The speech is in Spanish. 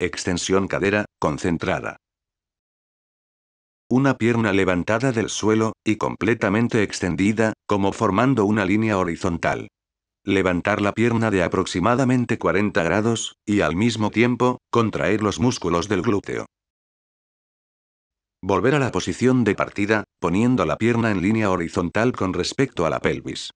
Extensión cadera, concentrada. Una pierna levantada del suelo, y completamente extendida, como formando una línea horizontal. Levantar la pierna de aproximadamente 40 grados, y al mismo tiempo, contraer los músculos del glúteo. Volver a la posición de partida, poniendo la pierna en línea horizontal con respecto a la pelvis.